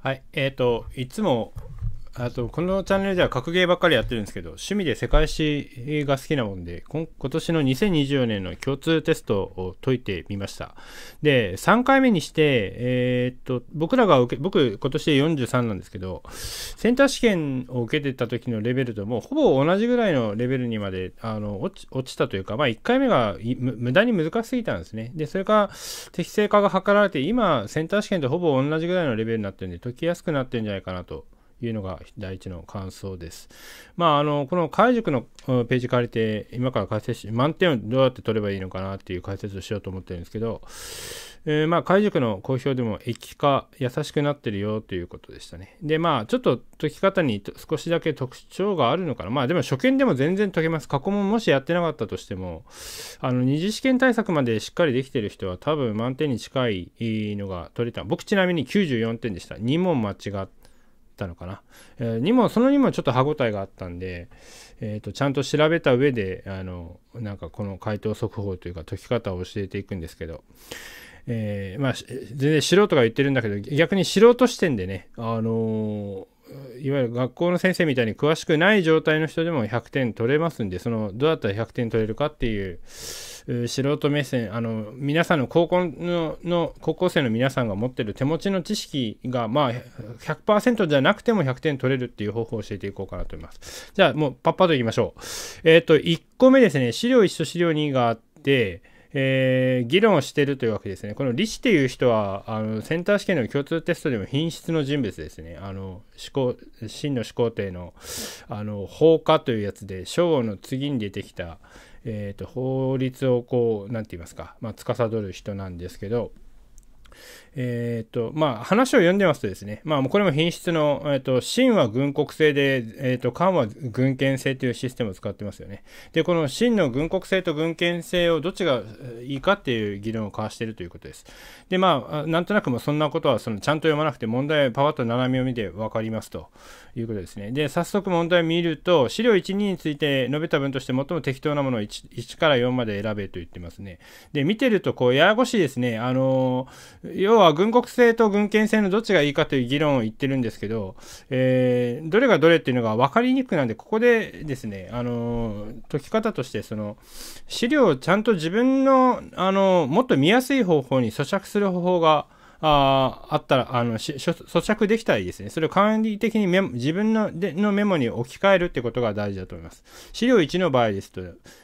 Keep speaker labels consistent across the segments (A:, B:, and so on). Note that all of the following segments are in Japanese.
A: はい、えっ、ー、と、いつもあと、このチャンネルでは格ゲーばっかりやってるんですけど、趣味で世界史が好きなもんで、今年の2024年の共通テストを解いてみました。で、3回目にして、えー、っと、僕らが受け、僕今年で43なんですけど、センター試験を受けてた時のレベルともうほぼ同じぐらいのレベルにまで、あの、落ち落ちたというか、まあ1回目が無駄に難しすぎたんですね。で、それが適正化が図られて、今、センター試験とほぼ同じぐらいのレベルになってるんで、解きやすくなってるんじゃないかなと。いうのが第一の感想です。まあ、あの、この解塾のページ借りて、今から解説し、満点をどうやって取ればいいのかなっていう解説をしようと思ってるんですけど、えー、まあ、解塾の好評でも液化、優しくなってるよということでしたね。で、まあ、ちょっと解き方に少しだけ特徴があるのかな。まあ、でも初見でも全然解けます。過去問もしやってなかったとしても、あの、二次試験対策までしっかりできてる人は多分満点に近いのが取れた。僕ちなみに94点でした。2問間違ってったのかな、えー、にもそのにもちょっと歯応えがあったんで、えーと、ちゃんと調べた上であのなんかこの解答速報というか解き方を教えていくんですけど、えー、まあ全然素人が言ってるんだけど逆に素人視点でねあのー、いわゆる学校の先生みたいに詳しくない状態の人でも100点取れますんでそのどうやったら100点取れるかっていう素人目線あの皆さんの高校のの高校生の皆さんが持ってる手持ちの知識がまあ100%じゃなくても100点取れるっていう方法を教えていこうかなと思いますじゃあもうパッパといきましょうえっ、ー、と1個目ですね資料1と資料2があってえー、議論をしているというわけですね。この理氏という人はあのセンター試験の共通テストでも品質の人物ですね。あの思考真の始皇帝のあの放火というやつで章の次に出てきた、えーと、法律をこう何て言いますか、まあ、司る人なんですけど、えっ、と、まあ、話を読んでますとですね、まあ、これも品質の、えっ、と、真は軍国制で、えっ、と、漢は軍権制というシステムを使ってますよね。で、この真の軍国制と軍権制をどっちがいいかっていう議論を交わしているということです。で、まあ、なんとなくもそんなことは、その、ちゃんと読まなくて問題をパワッと斜めを見て分かりますということですね。で、早速問題を見ると、資料1、2について述べた文として最も適当なものを 1, 1から4まで選べと言ってますね。で、見てると、こう、ややこしいですね。あの、要は軍国制と軍権制のどっちがいいかという議論を言ってるんですけど、えー、どれがどれっていうのが分かりにくくなんで、ここでですね、あのー、解き方として、その、資料をちゃんと自分の、あのー、もっと見やすい方法に咀嚼する方法が、ああったら、あの、咀嚼できたらいいですね。それを管理的にメモ自分のでのメモに置き換えるってことが大事だと思います。資料1の場合ですと、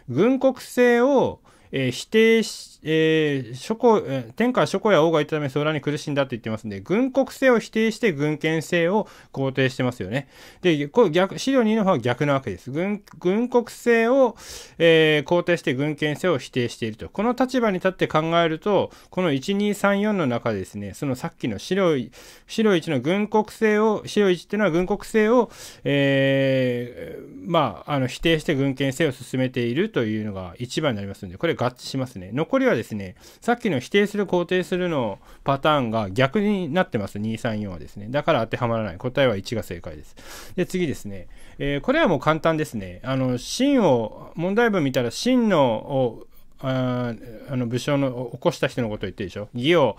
A: 軍国制を、えー、否定しえー、諸侯、天下は諸侯や王がいたため、それらに苦しんだと言ってますんで、軍国性を否定して軍権性を肯定してますよね。で、こう逆、資料2の方は逆なわけです。軍、軍国性を、えー、肯定して軍権性を否定していると。この立場に立って考えると、この1234の中でですね、そのさっきの資料、資料1の軍国性を、資料1っていうのは軍国性を、えー、まあ、あの、否定して軍権性を進めているというのが一番になりますので、これ合致しますね。残りはですね、さっきの否定する、肯定するのパターンが逆になってます。234はですね。だから当てはまらない。答えは1が正解です。で、次ですね。えー、これはもう簡単ですね。あの、真を、問題文見たら真のああの武将の起こした人のことを言ってるでしょ義を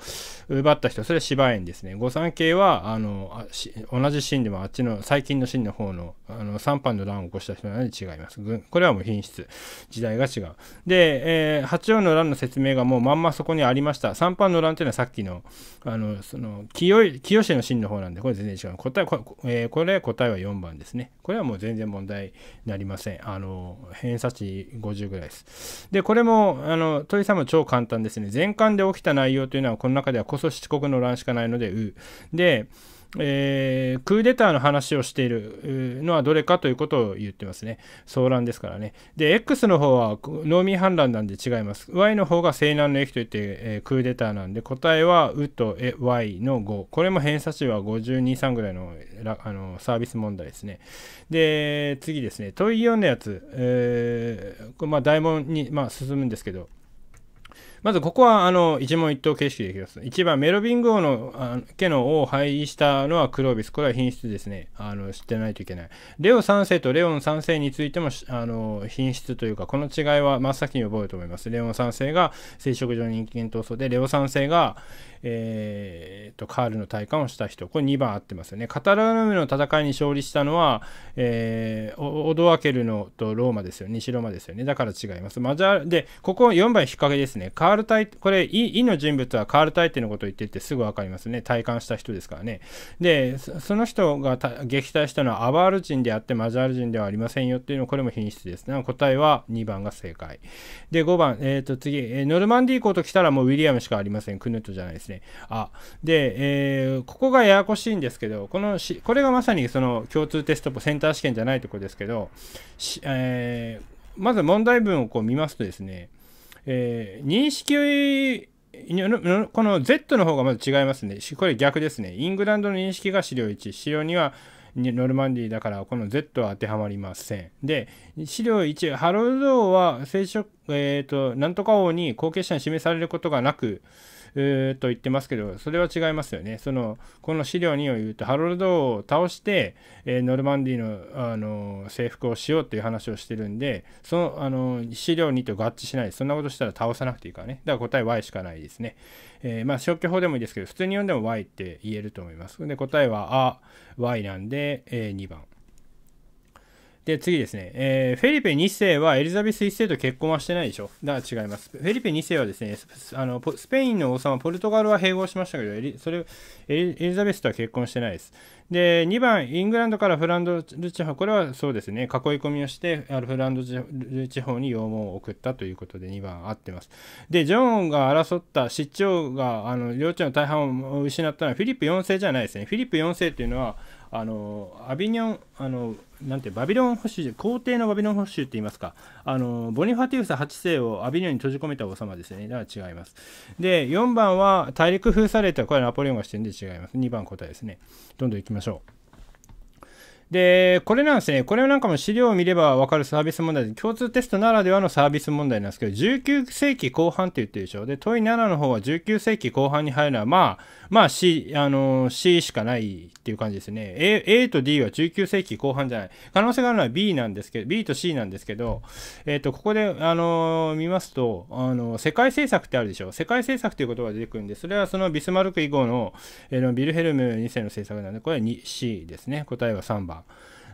A: 奪った人それは芝縁ですね御三家はあの同じシでもあっちの最近のシの方のあの三班の乱を起こした人なので違いますこれはもう品質時代が違うで、えー、八王の乱の説明がもうまんまそこにありました三班の乱というのはさっきのあのその清清のシの方なんでこれ全然違う答えこ,、えー、これ答えは4番ですねこれはもう全然問題になりませんあの偏差値50ぐらいですでこれももあの問いさんも超簡単ですね。全巻で起きた内容というのはこの中ではこそ四国の乱しかないのでう。で、えー、クーデターの話をしているのはどれかということを言ってますね。騒乱ですからね。で、X の方は農民反乱なんで違います。Y の方が西南の駅といって、えー、クーデターなんで、答えはうと Y の5。これも偏差値は52、3ぐらいのあのサービス問題ですね。で、次ですね。問い4のやつ、えー、まあ、大問に、まあ、進むんですけど、まずここはあの一問一答形式でいきます。1番、メロビン号のあの家の王を廃位したのはクロービス。これは品質ですね。あの知ってないといけない。レオ3世とレオン3世についてもあの品質というか、この違いは真っ先に覚えると思います。レオン3世が生殖上人間闘争で、レオ3世が、えー、とカールの体感をした人これ2番合ってますよねカタラヌムの戦いに勝利したのは、えー、オドアケルのとローマですよね西ローマですよねだから違いますマジャでここ4番引っ掛けですねカール体これイの人物はカール体ってのことを言っててすぐ分かりますね体感した人ですからねでその人が撃退したのはアバール人であってマジャール人ではありませんよっていうのこれも品質ですね答えは2番が正解で5番えー、と次、えノルマンディー港と来たらもうウィリアムしかありませんクヌットじゃないですねね。あ、で、えー、ここがややこしいんですけど、このし、これがまさにその共通テストセンター試験じゃないところですけど、えー、まず問題文をこう見ますとですね、えー、認識この Z の方がまず違いますね。これ逆ですね。イングランドの認識が資料1、資料2はノルマンディだからこの Z は当てはまりません。で、資料1、ハロルド王は聖職、えっ、ー、と、なんとか王に後継者に示されることがなく、と言ってますけどそれは違いますよねそのこの資料2を言うとハロルドを倒して、えー、ノルマンディのあの征服をしようっていう話をしてるんでそのあの資料2と合致しないそんなことしたら倒さなくていいからねだから答え Y しかないですね、えー、まあ消去法でもいいですけど普通に読んでも Y って言えると思いますで答えはあ Y なんで、えー、2番で、次ですね、えー、フェリペ2世はエリザベス1世と結婚はしてないでしょ。だから違います。フェリペ2世はですね、あのスペインの王様、ポルトガルは併合しましたけど、エリそれエリザベスとは結婚してないです。で、2番、イングランドからフランドル地方、これはそうですね、囲い込みをして、あのフランドル地方に羊毛を送ったということで、2番合ってます。で、ジョンが争った、失調が、あの領地の大半を失ったのは、フィリップ4世じゃないですね。フィリップ4世っていうのは、あのアビニョンあのなんてバビロン保守皇帝のバビロン保守って言いますかあのボニファティウス8世をアビリオンに閉じ込めた王様ですねだから違いますで4番は大陸封鎖令とこれはナポレオンがしてるんで違います2番答えですねどんどんいきましょうで、これなんですね。これなんかも資料を見ればわかるサービス問題で、共通テストならではのサービス問題なんですけど、19世紀後半って言ってるでしょ。で、問い7の方は19世紀後半に入るのは、まあ、まあ C、あのー、C しかないっていう感じですね。A, A と D は19世紀後半じゃない。可能性があるのは B なんですけど、B と C なんですけど、えっ、ー、と、ここで、あのー、見ますと、あの世界政策ってあるでしょ。世界政策ということが出てくるんで、それはそのビスマルク以後の、えー、ビルヘルム2世の政策なんで、これは 2C ですね。答えは3番。吧。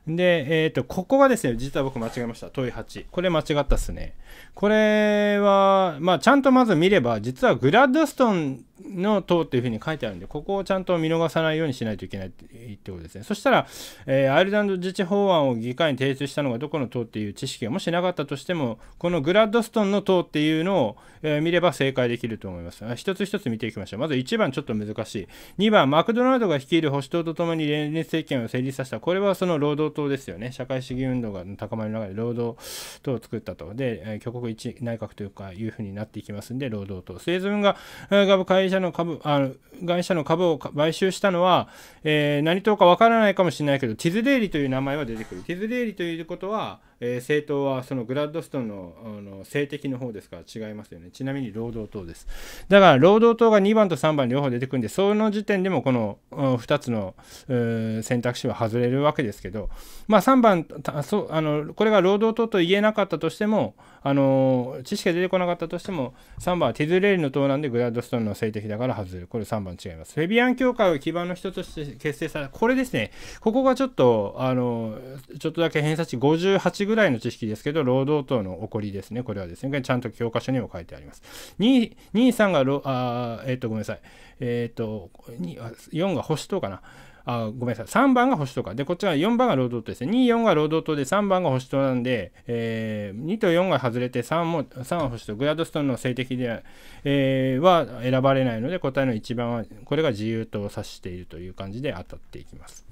A: で、えっ、ー、と、ここがですね、実は僕間違えました。問い8。これ間違ったっすね。これは、まあ、ちゃんとまず見れば、実はグラッドストンの塔っていうふうに書いてあるんで、ここをちゃんと見逃さないようにしないといけないってことですね。そしたら、えー、アイルランド自治法案を議会に提出したのがどこの塔っていう知識がもしなかったとしても、このグラッドストンの塔っていうのを、えー、見れば正解できると思います。一つ一つ見ていきましょう。まず1番ちょっと難しい。2番、マクドナルドが率いる保守党とともに連立政権を成立させた。これはその労働党ですよね社会主義運動が高まる中で労働党を作ったとで挙国一内閣というかいうふうになっていきますんで労働党政治が会社の株あの会社の株を買収したのは、えー、何党かわからないかもしれないけどティズデーリという名前は出てくるティズデーリということは、え政党はそのグラッドストンのあの性的の方ですから違いますよねちなみに労働党ですだから労働党が2番と3番両方出てくるんでその時点でもこの2つの選択肢は外れるわけですけどまあ、3番そあのこれが労働党と言えなかったとしてもあの知識が出てこなかったとしても3番はティズレールの党なんでグラッドストーンの性的だから外れるこれ3番違いますフェビアン協会を基盤の人として結成されこれですねここがちょっとあのちょっとだけ偏差値58ぐらいの知識ですけど労働党の起こりですねこれはですねちゃんと教科書にも書いてあります2 2 3があえっ、とごめんなさいえっ、と4が保守党かなあごめんなさい、3番が保守党か。で、こっちは4番が労働党ですね。2、4が労働党で、3番が保守党なんで、えー、2と4が外れて、3も、3は保守党。グラドストンの性的で、えー、は選ばれないので、答えの1番は、これが自由党を指しているという感じで当たっていきます。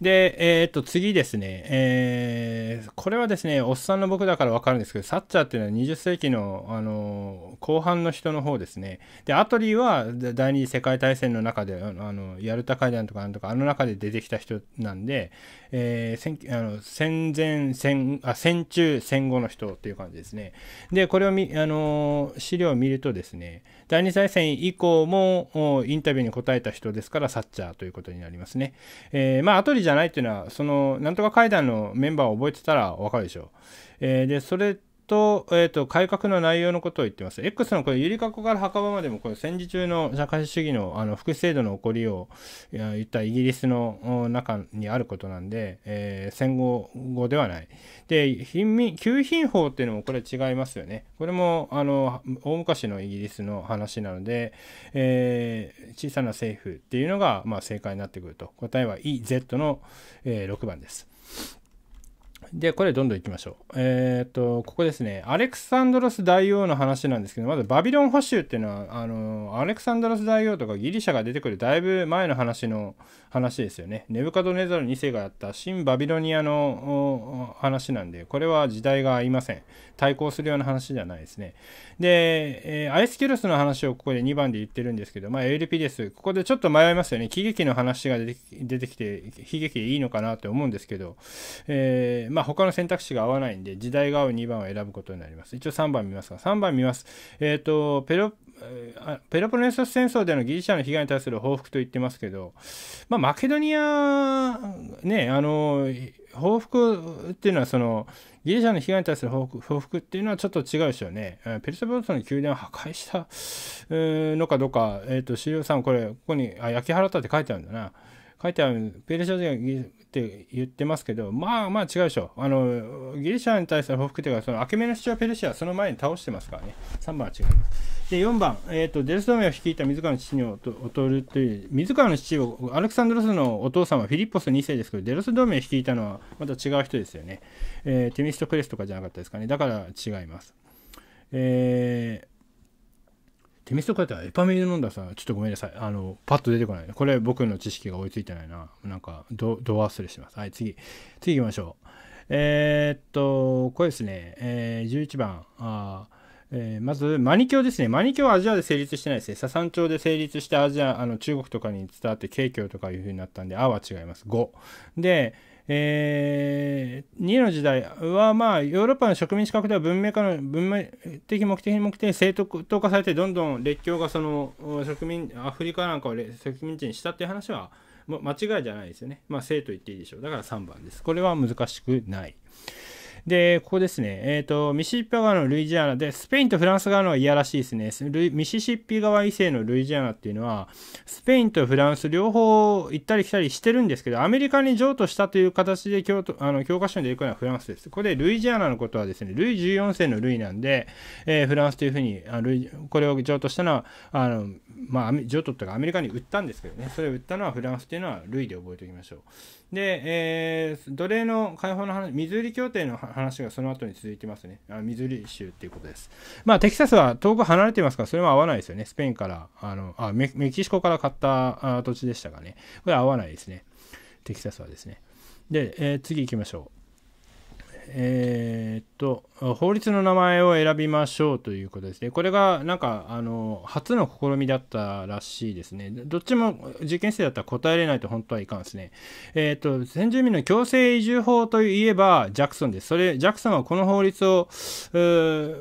A: で、えー、っと、次ですね、えー、これはですね、おっさんの僕だからわかるんですけど、サッチャーっていうのは20世紀の、あの後半の人の方ですね。で、アトリーは第二次世界大戦の中で、あの、あのヤルタ会談とかあの中で出てきた人なんで、えー、戦あの戦前、戦、あ、戦中、戦後の人っていう感じですね。で、これを見、あの資料を見るとですね、第二次大戦以降もインタビューに答えた人ですから、サッチャーということになりますね。えー、まあ、アトリーじゃないっていうのはそのなんとか会談のメンバーを覚えてたらわかるでしょう、えー、でそれと、えー、と、改革の内容のことを言ってます。X のこれ、ゆりかこから墓場までも、これ、戦時中の社会主義の、あの、制度の起こりを言ったイギリスの中にあることなんで、えー、戦後後ではない。で、貧民、給品法っていうのもこれ違いますよね。これも、あの、大昔のイギリスの話なので、えー、小さな政府っていうのが、まあ、正解になってくると。答えは EZ の、えー、6番です。で、これどんどんいきましょう。えっ、ー、と、ここですね。アレクサンドロス大王の話なんですけど、まずバビロン捕囚っていうのは、あの、アレクサンドロス大王とかギリシャが出てくるだいぶ前の話の話ですよね。ネブカドネザル2世がやった新バビロニアの話なんで、これは時代が合いません。対抗するような話じゃないですね。で、えー、アイスキュロスの話をここで2番で言ってるんですけど、まあ、エルピデス、ここでちょっと迷いますよね。喜劇の話が出てきて、悲劇でいいのかなって思うんですけど、えー、まあまあ、他の選択肢が合わないんで、時代が合う2番を選ぶことになります。一応3番見ますが、3番見ます。えっ、ー、と、ペロ、ペロポネソス戦争でのギリシャの被害に対する報復と言ってますけど、まあ、マケドニア、ね、あの、報復っていうのは、その、ギリシャの被害に対する報復報復っていうのはちょっと違うでしょうね。ペルセポスの宮殿を破壊したのかどうか、えっ、ー、と、資料さん、これ、ここに、あ、焼き払ったって書いてあるんだな。書いてある、ペルシャ人って言ってますけど、まあまあ違うでしょ。あの、ギリシャに対する報復というか、そのアケメネス朝ペルシアはその前に倒してますからね。3番は違います。で、4番、えっ、ー、と、デルス同メを率いた自らの父に劣るという、自らの父を、アレクサンドロスのお父さんはフィリッポス2世ですけど、デルス同メを率いたのはまた違う人ですよね。えー、テミストクレスとかじゃなかったですかね。だから違います。えーテミストカってエパミル飲んださ、ちょっとごめんなさい。あの、パッと出てこない。これ僕の知識が追いついてないな。なんか、ど、ど忘れしてます。はい、次。次行きましょう。えー、っと、これですね。えー、11番。あえー、まず、マニキュアですね。マニキュアはアジアで成立してないですね。ササン朝で成立してアジア、あの中国とかに伝わって、京京とかいう風になったんで、あは違います。5。で、えー、2の時代は、まあ、ヨーロッパの植民地化では文明化の文明的目的目的に正当化されてどんどん列強がその植民アフリカなんかを植民地にしたっていう話は間違いじゃないですよね。まあ、正と言っていいでしょう。だから3番です。これは難しくない。で、ここですね。えっ、ー、と、ミシシッピ側のルイジアナで、スペインとフランス側のはいやらしいですね。ミシシッピ側異性のルイジアナっていうのは、スペインとフランス両方行ったり来たりしてるんですけど、アメリカに譲渡したという形で教あの教科書に出てくるのはフランスです。ここでルイジアナのことはですね、ルイ14世のルイなんで、えー、フランスというふうにあルイ、これを譲渡したのは、あの、まあ、譲渡とかアメリカに売ったんですけどね、それを売ったのはフランスというのはルイで覚えておきましょう。で、えー、奴隷の解放の話、ミズーリ協定の話話がその後に続いてますね。あミズーリ州っていうことです。まあ、テキサスは遠く離れていますから、それも合わないですよね。スペインから、あのあメキシコから買った土地でしたがね。これ合わないですね。テキサスはですね。で、えー、次行きましょう。えー、っと、法律の名前を選びましょうということですね。これが、なんか、あの、初の試みだったらしいですね。どっちも受験生だったら答えれないと本当はいかんですね。えー、っと、先住民の強制移住法といえば、ジャクソンです。それ、ジャクソンはこの法律を、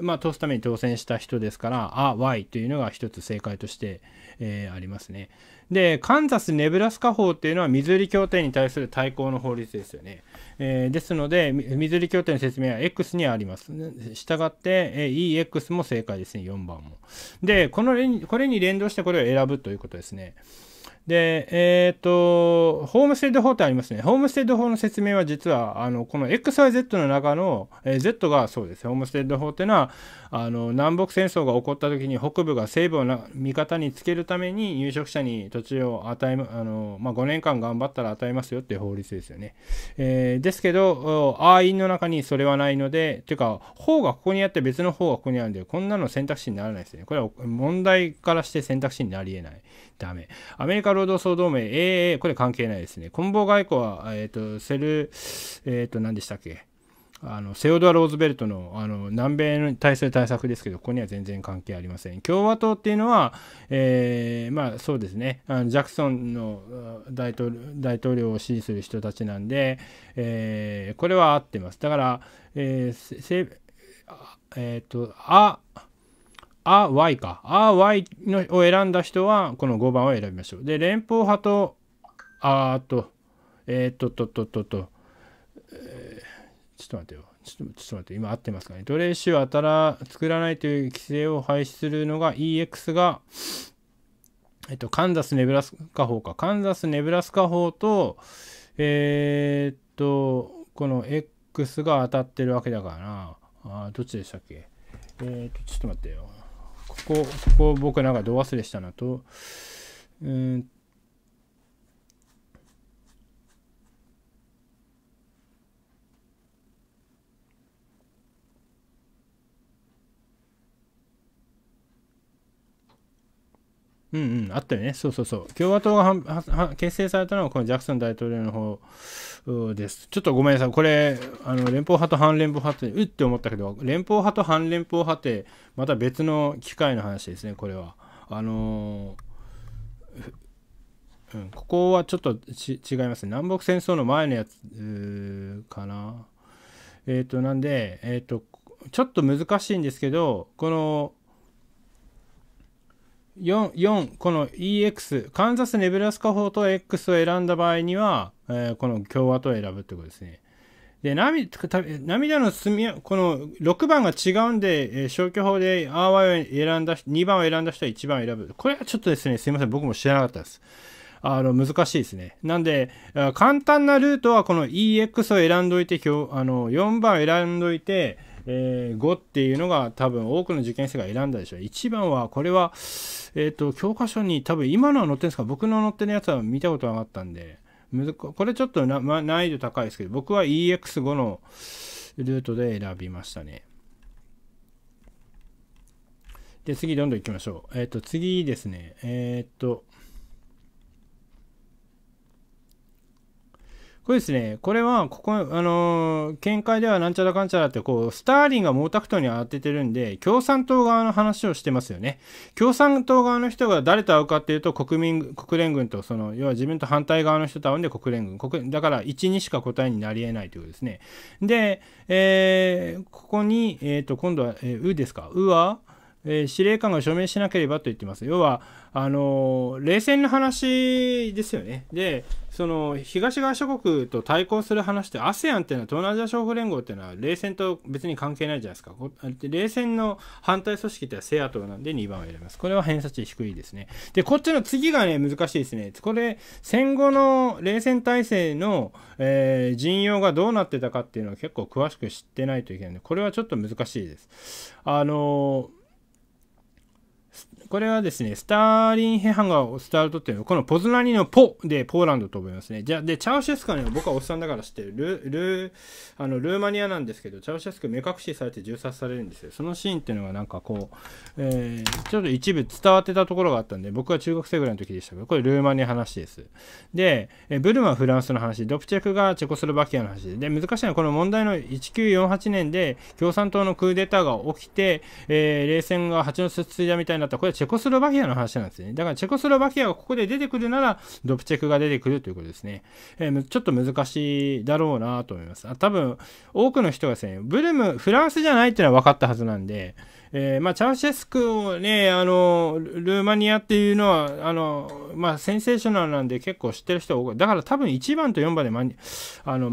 A: まあ、通すために当選した人ですから、あ、Y というのが一つ正解として、えー、ありますね。で、カンザス・ネブラスカ法っていうのは、ミズーリ協定に対する対抗の法律ですよね。えー、ですので、ミズーリ協定の説明は X にあります。したがって、えー、EX も正解ですね、4番も。で、このこれに連動してこれを選ぶということですね。で、えっ、ー、と、ホームステッド法ってありますね。ホームステッド法の説明は実は、あの、この XYZ の中の、えー、Z がそうです。ホームステッド法っていうのは、あの、南北戦争が起こった時に北部が西部をな味方につけるために入植者に土地を与え、あの、まあ、5年間頑張ったら与えますよっていう法律ですよね。えー、ですけど、ああインの中にそれはないので、ていうか、法がここにあって別の法がここにあるんで、こんなの選択肢にならないですね。これは問題からして選択肢になり得ない。ダメ。アメリカ労働総同盟 AA、これ関係ないですね。コンボ外交は、えっ、ー、と、セル、えっ、ー、と、何でしたっけあのセオドア・ローズベルトのあの南米に対する対策ですけど、ここには全然関係ありません。共和党っていうのは、えー、まあそうですね、あのジャクソンの大統大統領を支持する人たちなんで、えー、これは合ってます。だから、えー、せえっ、ー、と、あ、あ Y か。あ Y のを選んだ人は、この5番を選びましょう。で、連邦派と、あーと、えー、っと、と、と、と、と、えー、ちょっと待ってよ。ちょっとちょっと待って、今合ってますかね。奴隷種をたら作らないという規制を廃止するのが EX が、えっと、カンザス・ネブラスカ法か。カンザス・ネブラスカ法と、えー、っと、この X が当たってるわけだからな。あどっちでしたっけえー、っと、ちょっと待ってよ。こ、ここ僕なんかど忘れしたなと、うんうんうん、あったよね。そうそうそう。共和党が結成されたのは、このジャクソン大統領の方です。ちょっとごめんなさい。これ、あの連邦派と反連邦派って、うって思ったけど、連邦派と反連邦派って、また別の機会の話ですね、これは。あのー、うん、ここはちょっと違いますね。南北戦争の前のやつかな。えっ、ー、と、なんで、えっ、ー、と、ちょっと難しいんですけど、この、4, この EX カンザス・ネブラスカ法と X を選んだ場合には、えー、この共和党を選ぶってことですね。で涙の積みこの6番が違うんで、えー、消去法であわを選んだ2番を選んだ人は1番を選ぶこれはちょっとですねすいません僕も知らなかったですあの難しいですねなんで簡単なルートはこの EX を選んどいてあの4番を選んどいてえー、5っていうのが多分多くの受験生が選んだでしょう。1番は、これは、えっ、ー、と、教科書に多分今のは載ってるんですか僕の載ってるやつは見たことなかったんで、これちょっとな、ま、難易度高いですけど、僕は EX5 のルートで選びましたね。で、次どんどん行きましょう。えっ、ー、と、次ですね。えっ、ー、と、これですね、これは、ここ、あのー、見解ではなんちゃらかんちゃらって、こう、スターリンが毛沢東に当ててるんで、共産党側の話をしてますよね。共産党側の人が誰と会うかっていうと、国民、国連軍と、その、要は自分と反対側の人と会うんで国連軍。国だから、1にしか答えになり得ないということですね。で、えー、ここに、えっ、ー、と、今度は、えー、うですか。うは、えー、司令官が署名しなければと言ってます。要は、あのー、冷戦の話ですよね。で、その、東側諸国と対抗する話って、ASEAN っていうのは東南アジア諸国連合っていうのは冷戦と別に関係ないじゃないですか。冷戦の反対組織ってセアトなんで2番を選びます。これは偏差値低いですね。で、こっちの次がね、難しいですね。これ、戦後の冷戦体制の、えー、陣容がどうなってたかっていうのは結構詳しく知ってないといけないんで、これはちょっと難しいです。あのーこれはですね、スターリン・ヘハンガーをスタートっていうのは、このポズナニのポでポーランドと思いますね。じゃあ、で、チャウシェスカね、僕はおっさんだから知ってる、ル、ルあの、ルーマニアなんですけど、チャウシェスク目隠しされて銃殺されるんですよ。そのシーンっていうのがなんかこう、えー、ちょっと一部伝わってたところがあったんで、僕は中学生ぐらいの時でしたけど、これルーマニア話です。で、えブルマはフランスの話、ドプチェクがチェコスロバキアの話で、で、難しいのはこの問題の1948年で共産党のクーデターが起きて、えー、冷戦が蜂の巣ついだみたいになった、これはチェコスロバキアの話なんですね。だからチェコスロバキアがここで出てくるなら、ドプチェクが出てくるということですね。えー、ちょっと難しいだろうなと思います。あ多分、多くの人がですね、ブルム、フランスじゃないっていうのは分かったはずなんで、えー、まあ、チャーシェスクをね、あの、ルーマニアっていうのは、あの、まあ、センセーショナルなんで結構知ってる人が多い。だから多分1番と4番で、ま、にあの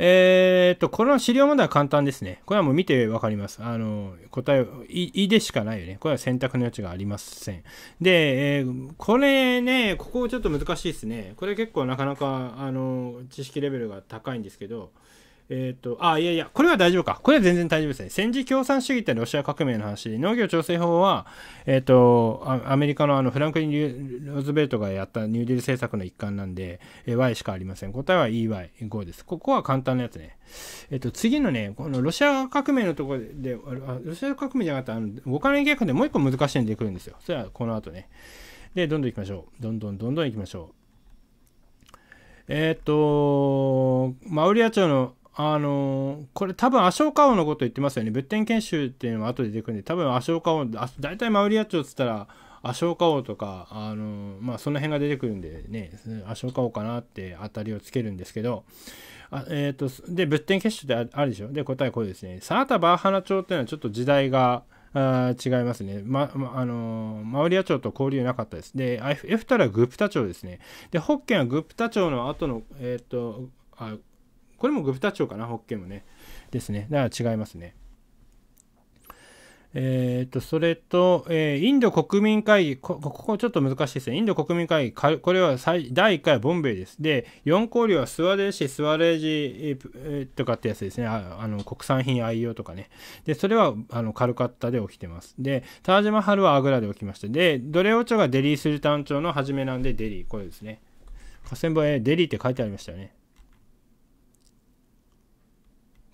A: えー、っと、これの資料問題は簡単ですね。これはもう見てわかります。あの、答え、い、いでしかないよね。これは選択の余地がありません。で、えー、これね、ここちょっと難しいですね。これ結構なかなか、あの、知識レベルが高いんですけど、えっ、ー、と、あ、いやいや、これは大丈夫か。これは全然大丈夫ですね。戦時共産主義ってロシア革命の話、農業調整法は、えっ、ー、と、アメリカのあのフランクリン・ロズベルトがやったニューディール政策の一環なんで、えー、Y しかありません。答えは EY5 です。ここは簡単なやつね。えっ、ー、と、次のね、このロシア革命のところで、ロシア革命じゃなかったあの、5カ年計画でもう一個難しいんでくるんですよ。それはこの後ね。で、どんどん行きましょう。どんどんどんどん行きましょう。えっ、と、マウリア朝のあのー、これ多分アショーカオのこと言ってますよね。物典研修っていうのは後で出てくるんで、多分アショーカオ、大体マウリア朝っつったら、アショーカオとか、あのー、まあ、その辺が出てくるんでね、アショーカオかなって当たりをつけるんですけど、あえっ、ー、と、で、物典結集ってあるでしょで、答えこうですね。サータ・バーハナ町っていうのはちょっと時代が、あ違いますね。ま、まあのー、マウリア町と交流なかったです。で、エフタラはグプタ町ですね。で、ホッケンはグプタ町の後の、えっ、ー、と、あこれもグビタチョウかな、ホッケもね。ですね。だから違いますね。えっ、ー、と、それと、えー、インド国民会議こ、ここちょっと難しいですね。インド国民会議、これは最第1回はボンベイです。で、4考慮はスワレーシ、スワレージ、えー、とかってやつですねあ。あの、国産品愛用とかね。で、それは、あの、カルカッタで起きてます。で、タージマハルはアグラで起きました。で、ドレオチョがデリースルタン朝の初めなんで、デリー、これですね。河川部はデリーって書いてありましたよね。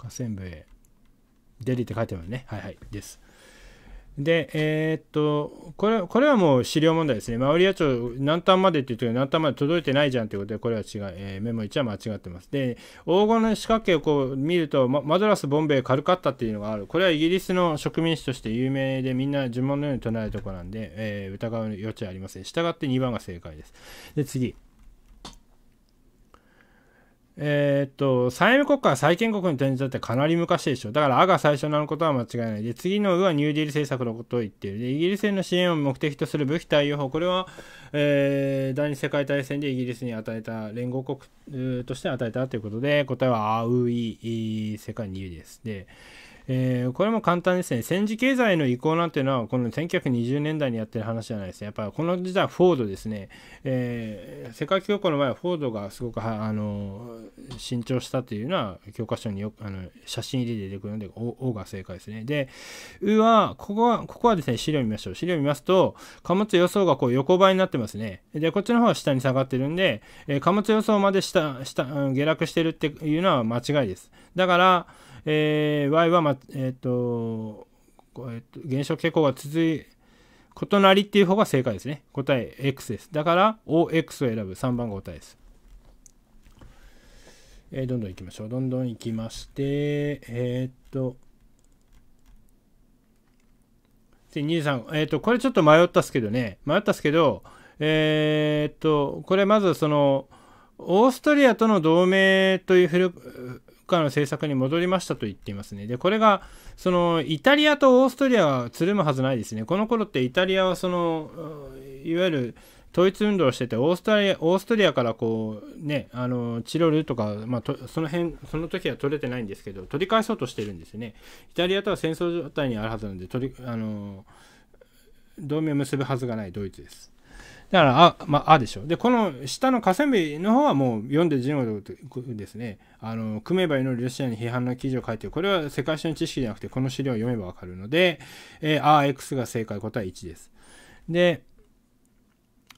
A: かせんべデリって書いてあるね。はいはい。です。で、えー、っと、これ、これはもう資料問題ですね。マウリア町、南端までって言ってる何端まで届いてないじゃんということで、これは違う、えー、メモ1は間違ってます。で、黄金の四角形をこう見ると、マドラス、ボンベイ、軽かったっていうのがある。これはイギリスの植民地として有名で、みんな呪文のように唱えるとこなんで、えー、疑う余地はありません。従って2番が正解です。で、次。えー、っと、債務国家は債権国に転じたってかなり昔でしょ。だから、あが最初なのことは間違いない。で、次のうはニューディール政策のことを言っている。で、イギリスへの支援を目的とする武器対応法。これは、えー、第二次世界大戦でイギリスに与えた、連合国として与えたということで、答えは、あうい、世界にールです。で、えー、これも簡単ですね。戦時経済の移行なんていうのは、この1920年代にやってる話じゃないですね。やっぱりこの時代、フォードですね。えー、世界恐慌の前はフォードがすごくあの伸長したというのは、教科書によあの写真入りで出てくるので、O が正解ですね。で、うは、ここは、ここはですね、資料見ましょう。資料見ますと、貨物予想がこう横ばいになってますね。で、こっちの方は下に下がってるんで、えー、貨物予想まで下、下、下下下下下る下て下下下下下下下下下下下えー、Y は、ま、えっ、と、えっ、と、減少傾向が続い、異なりっていう方が正解ですね。答え X です。だから OX を選ぶ3番が答えです。えー、どんどんいきましょう。どんどんいきまして、えー、っと、次23、えー、っと、これちょっと迷ったっすけどね、迷ったっすけど、えー、っと、これまずその、オーストリアとの同盟という下の政策に戻りましたと言っていますね。で、これが、その、イタリアとオーストリアはつるむはずないですね。この頃ってイタリアは、その、いわゆる統一運動をしてて、オーストリア、オーストリアからこう、ね、あの、チロルとか、まあ、その辺、その時は取れてないんですけど、取り返そうとしてるんですよね。イタリアとは戦争状態にあるはずなので、取り、あの、同盟を結ぶはずがないドイツです。だから、あ、まあ、あでしょ。で、この下の河川部の方はもう読んで人語ですね。あの、組めば祈るロシアに批判の記事を書いてる。これは世界史の知識じゃなくて、この資料を読めばわかるので、えー、RX が正解、答え1です。で、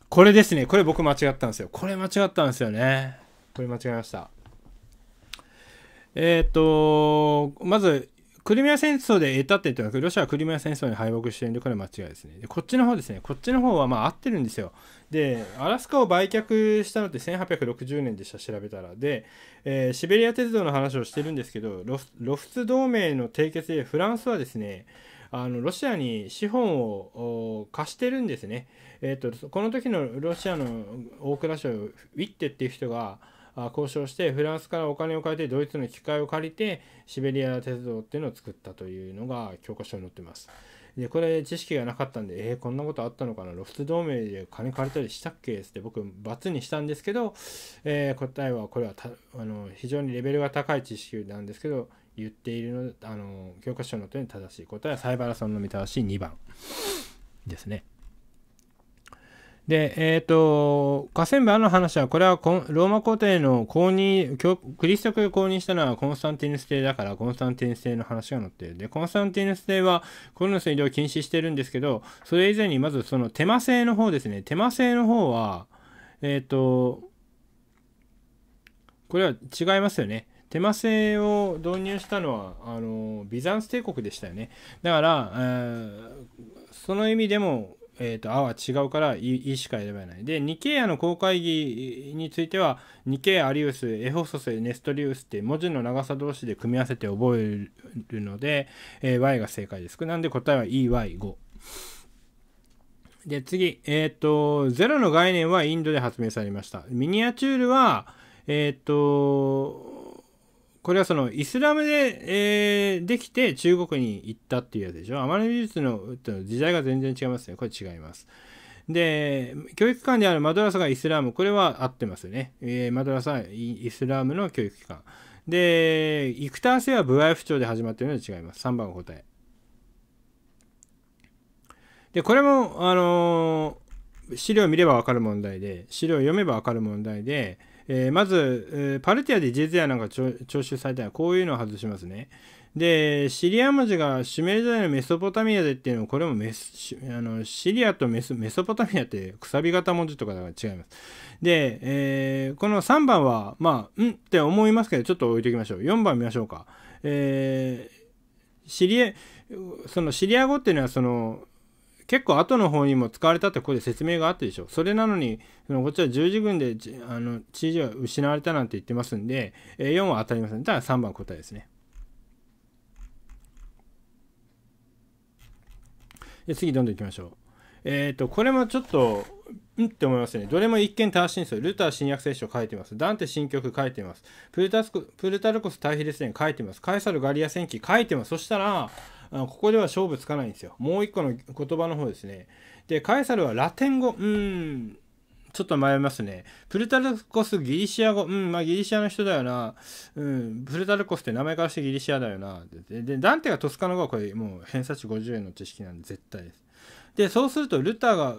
A: これですね。これ僕間違ったんですよ。これ間違ったんですよね。これ間違えました。えっ、と、まず、クリミア戦争で得たって言ったら、ロシアはクリミア戦争に敗北してるんで、これ間違いですね。で、こっちの方ですね。こっちの方はまあ合ってるんですよ。で、アラスカを売却したのって1860年でした、調べたら。で、えー、シベリア鉄道の話をしてるんですけど、ロフツ同盟の締結でフランスはですね、あのロシアに資本を貸してるんですね。えーと、とこの時のロシアの大蔵省ウィッテっていう人が交渉してフランスからお金を借りてドイツの機械を借りてシベリア鉄道っていうのを作ったというのが教科書に載ってます。でこれ知識がなかったんでえー、こんなことあったのかなロフト同盟で金借りたりしたっけって僕罰にしたんですけど、えー、答えはこれはあの非常にレベルが高い知識なんですけど言っているのであの教科書のとに正しい答えはサイバラソンの見たらし2番ですね。で、えっ、ー、と、河川部の話は、これはローマ皇帝の公認、クリスト教を公認したのはコンスタンティヌス帝だから、コンスタンティヌス帝の話が載ってる。で、コンスタンティヌス帝は、コの水道を禁止してるんですけど、それ以前にまずその手間製の方ですね。手間製の方は、えっ、ー、と、これは違いますよね。手間製を導入したのはあのビザンス帝国でしたよねだから、えー、その意味でもえーと、あは違うからいしか選べない。で、ニケアの公開議については、ニケア、アリウス、エホソス、ネストリウスって文字の長さ同士で組み合わせて覚えるので、えー、y が正解です。なんで答えは EY5。で、次、えっ、ー、と、0の概念はインドで発明されました。ミニアチュールは、えっ、ー、と、これはそのイスラムで、えー、できて中国に行ったっていうやつでしょ。アマネ美術の時代が全然違いますね。これ違います。で、教育機関であるマドラサがイスラム、これは合ってますよね。えー、マドラサはイスラムの教育機関。で、イクター制はブア不フで始まってるので違います。3番答え。で、これも、あのー、資料見ればわかる問題で、資料読めばわかる問題で、えー、まず、えー、パルティアでジェズヤなんか徴収されたらこういうのを外しますね。で、シリア文字がシュメル時代のメソポタミアでっていうのは、これもメスあのシリアとメソポタミアってくさび型文字とかだから違います。で、えー、この3番は、まあ、んって思いますけど、ちょっと置いときましょう。4番見ましょうか。えー、シリア、そのシリア語っていうのは、その、結構後の方にも使われたってここで説明があったでしょそれなのにこっちは十字軍であの知事は失われたなんて言ってますんで4は当たりませんだ3番答えですねで次どんどんいきましょうえっ、ー、とこれもちょっとうんって思いますね。どれも一見正しいんですよ。ルター新約聖書書いてます。ダンテ新曲書いてます。プルタスプルタルコス対比列伝書いてます。カエサルガリア戦記書いてます。そしたら、あのここでは勝負つかないんですよ。もう一個の言葉の方ですね。で、カエサルはラテン語、うん、ちょっと迷いますね。プルタルコスギリシア語、うん、まあギリシアの人だよな。うん、プルタルコスって名前からしてギリシアだよな。で、でダンテがトスカの語はこれもう偏差値50円の知識なんで絶対です。で、そうすると、ルターが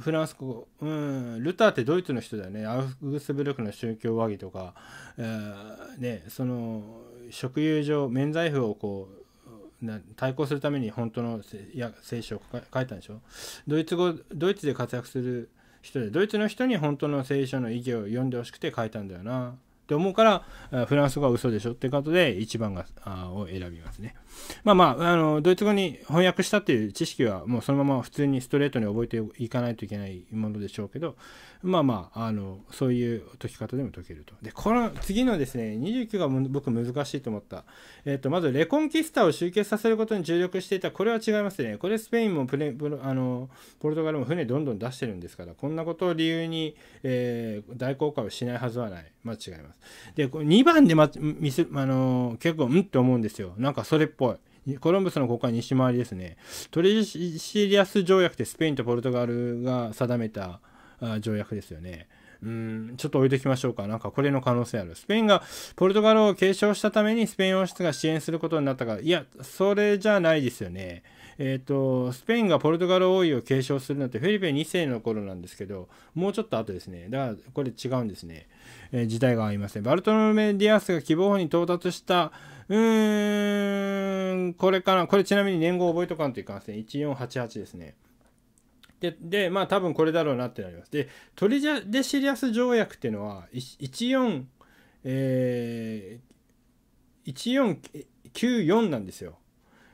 A: フランス語、うん、ルターってドイツの人だよね。アウグスブルクの宗教和議とか、えー、ね、その、食友上免罪符をこう、対抗するために本当のいや聖書を書いたんでしょドイツ語ドイツで活躍する人でドイツの人に本当の聖書の意義を読んでほしくて書いたんだよなって思うから、フランス語は嘘でしょってことで1番がを選びますね。まあまあ、あの、ドイツ語に翻訳したっていう知識はもうそのまま普通にストレートに覚えていかないといけないものでしょうけど、まあまあ、あの、そういう解き方でも解けると。で、この次のですね、29が僕難しいと思った。えっ、と、まず、レコンキスタを集結させることに重力していた。これは違いますね。これスペインもプレあのポルトガルも船どんどん出してるんですから、こんなことを理由に、えー、大航海をしないはずはない。間違います。で、こ2番で、ま、見せ、あのー、結構、うんって思うんですよ。なんかそれっぽい。コロンブスの国会西回りですね。トリシリアス条約ってスペインとポルトガルが定めた条約ですよね。うん、ちょっと置いときましょうか。なんかこれの可能性ある。スペインがポルトガルを継承したためにスペイン王室が支援することになったから、いや、それじゃないですよね。えっ、ー、と、スペインがポルトガル王位を継承するのってフェリペ2世の頃なんですけど、もうちょっと後ですね。だから、これ違うんですね。えー、時代がありません。バルトロメ・ディアスが希望法に到達した、うーん、これかな。これちなみに年号覚えとかんといかんですね。1488ですね。で、で、まあ多分これだろうなってなります。で、トリジャデシリアス条約っていうのは、14、えー、1494なんですよ。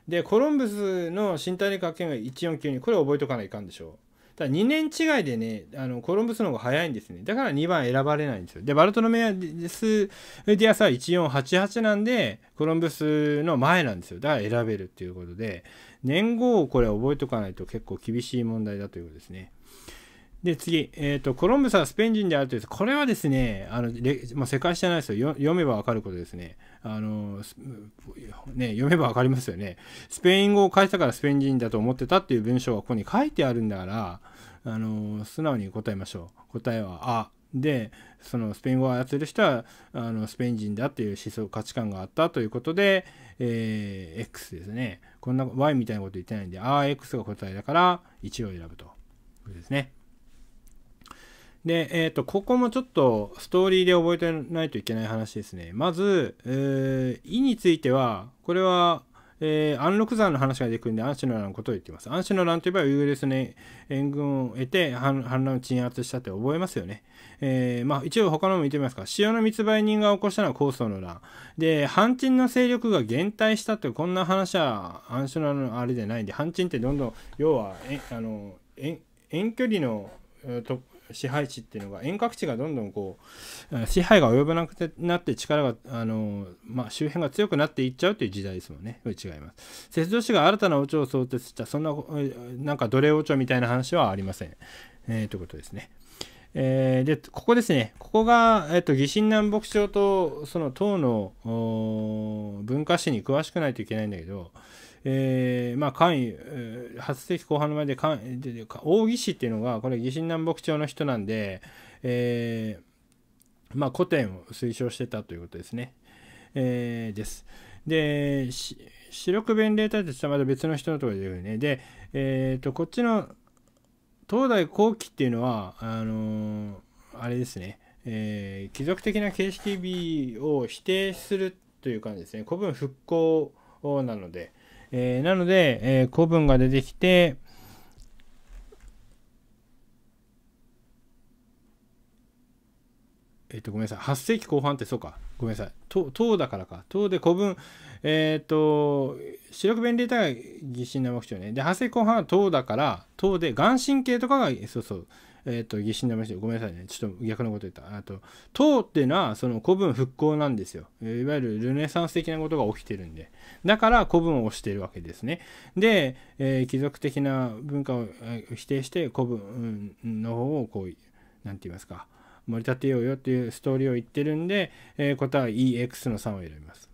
A: でコロンブスの新大陸発見が1492これ覚えとかないかんでしょうただ2年違いでねあのコロンブスの方が早いんですねだから2番選ばれないんですよでバルトロメアス・ディアスは1488なんでコロンブスの前なんですよだから選べるっていうことで年号をこれ覚えとかないと結構厳しい問題だということですねで、次、えっ、ー、と、コロンブスはスペイン人であるという、これはですね、あの、まあ、世界史じゃないですよ。読めばわかることですね。あの、ね、読めば分かりますよね。スペイン語を返したからスペイン人だと思ってたっていう文章がここに書いてあるんだから、あの、素直に答えましょう。答えは、あ。で、そのスペイン語を操る人は、あの、スペイン人だっていう思想、価値観があったということで、えー、X ですね。こんな、Y みたいなこと言ってないんで、あ X が答えだから、1を選ぶと。ですね。で、えっ、ー、と、ここもちょっとストーリーで覚えてないといけない話ですね。まず、えー、については、これは、えー、安禄山の話が出てくるんで、安心の乱のことを言っています。安心の乱といえば、ウイグルスに援軍を得て反、乱を鎮圧したって覚えますよね。えー、まあ、一応他のも見てみますか。塩の密売人が起こしたのは高層の乱。で、反鎮の勢力が減退したって、こんな話は安心の乱のあれじゃないんで、反鎮ってどんどん、要は、えあの、え遠距離の、えと支配地っていうのが遠隔地がどんどんこう支配が及ばなくなって力があの、まあ、周辺が強くなっていっちゃうという時代ですもんね違います雪像市が新たな王朝を創設したそんななんか奴隷王朝みたいな話はありません、えー、ということですねえー、でここですね、ここが、えっと、疑心南北朝とその唐の文化史に詳しくないといけないんだけど、えー、まあ、関与、え8世紀後半の前で関で大義士っていうのが、これ、疑心南北朝の人なんで、えー、まあ、古典を推奨してたということですね。えー、です。で、四六弁霊体説はまた別の人のところで言うね。で、えー、と、こっちの、東大後期っていうのは、あのあれですね、えー、貴族的な形式美を否定するという感じですね。古文復興なので、えー、なので、えー、古文が出てきて、えっ、と、ごめんなさい。8世紀後半って、そうか。ごめんなさい。唐だからか。唐で古文、えっ、と、視力弁利体が疑心な目標ね。で、8世紀後半は唐だから、唐で眼神経とかが、そうそう、えっ、ー、と、疑心の話で、ごめんなさいね。ちょっと逆のこと言った。あと、唐ってのは、その古文復興なんですよ。いわゆるルネサンス的なことが起きてるんで。だから古文をしてるわけですね。で、えー、貴族的な文化を否定して古文の方をこう、なんて言いますか、盛り立てようよっていうストーリーを言ってるんで、えー、答えは EX の3を選びます。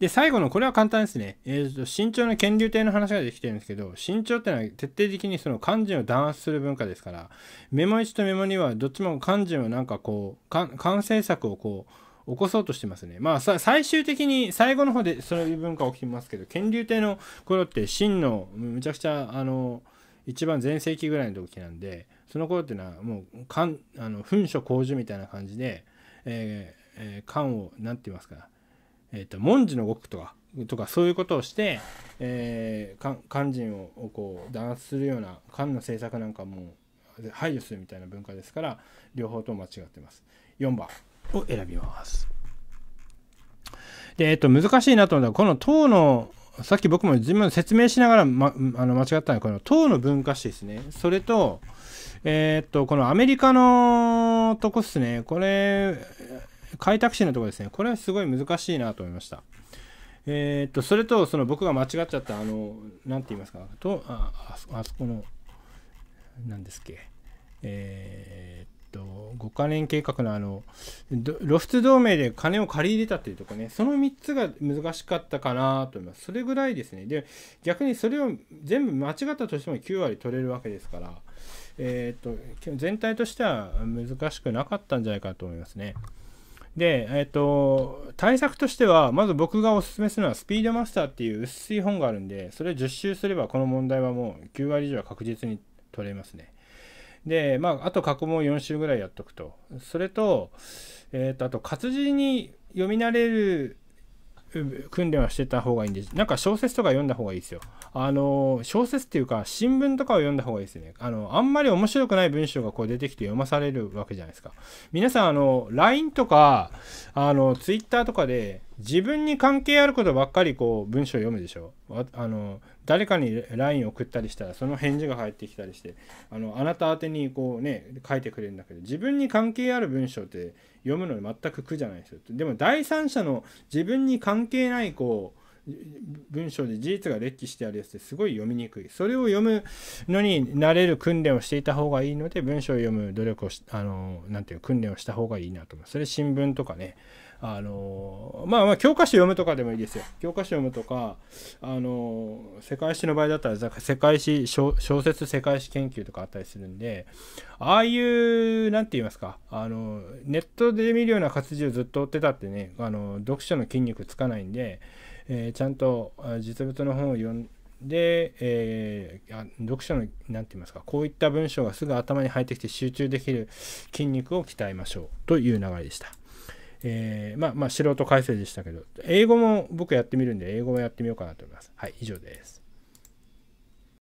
A: で、最後の、これは簡単ですね。えっ、ー、と、慎重な権流体の話ができてるんですけど、慎重ってのは徹底的にその漢字を弾圧する文化ですから、メモ1とメモ2はどっちも漢字をなんかこう、完成策をこう、起こそうとしてますね。まあ最終的に最後の方でそういう文化起きますけど、権流帝の頃って真のむちゃくちゃあの一番全盛期ぐらいの時なんで、その頃っていうのはもうかんあの噴書工事みたいな感じで、えー、えー、漢をて言いますかえっ、ー、と、文字の語句とか、とかそういうことをして、えー、漢心をこう弾圧するような漢の政策なんかも排除するみたいな文化ですから両方とも間違ってます4番を選びますで、えっと、難しいなと思ったのはこの唐のさっき僕も自分説明しながら、ま、あの間違ったのはこの唐の文化史ですねそれとえー、っとこのアメリカのとこっすねこれ開拓士のとこですね。これはすごい難しいなと思いました。えー、っと、それと、その僕が間違っちゃった、あの、なんて言いますか、と、あ、あそこの、なんですっけ、えー、と5カ年計画のあの露出同盟で金を借り入れたっていうとこねその3つが難しかったかなと思いますそれぐらいですねで逆にそれを全部間違ったとしても9割取れるわけですからえー、っと全体としては難しくなかったんじゃないかと思いますね。で、えっ、と、対策としては、まず僕がおすすめするのは、スピードマスターっていう薄い本があるんで、それを10周すれば、この問題はもう9割以上は確実に取れますね。で、まあ、あと過去問4週ぐらいやっとくと。それと、えっ、と、あと、活字に読み慣れる訓練はしてた方がいいんです。なんか小説とか読んだ方がいいですよ。あの、小説っていうか、新聞とかを読んだ方がいいですね。あの、あんまり面白くない文章がこう出てきて読まされるわけじゃないですか。皆さん、あの、LINE とか、あの、Twitter とかで、自分に関係あることばっかりこう文章読むでしょあの誰かに LINE 送ったりしたらその返事が返ってきたりしてあのあなた宛てにこうね書いてくれるんだけど自分に関係ある文章って読むの全く苦じゃないですよでも第三者の自分に関係ないこう文章で事実が列記してあるやつってすごい読みにくいそれを読むのに慣れる訓練をしていた方がいいので文章を読む努力をあのなていう訓練をした方がいいなと思うそれ新聞とかねあのまあまあ教科書読むとかでもいいですよ教科書読むとかあの世界史の場合だったら世界史小説世界史研究とかあったりするんでああいう何て言いますかあのネットで見るような活字をずっと追ってたってねあの読書の筋肉つかないんで、えー、ちゃんと実物の本を読んで、えー、読書の何て言いますかこういった文章がすぐ頭に入ってきて集中できる筋肉を鍛えましょうという流れでした。えー、まあまあ素人解説でしたけど、英語も僕やってみるんで、英語もやってみようかなと思います。はい、以上です。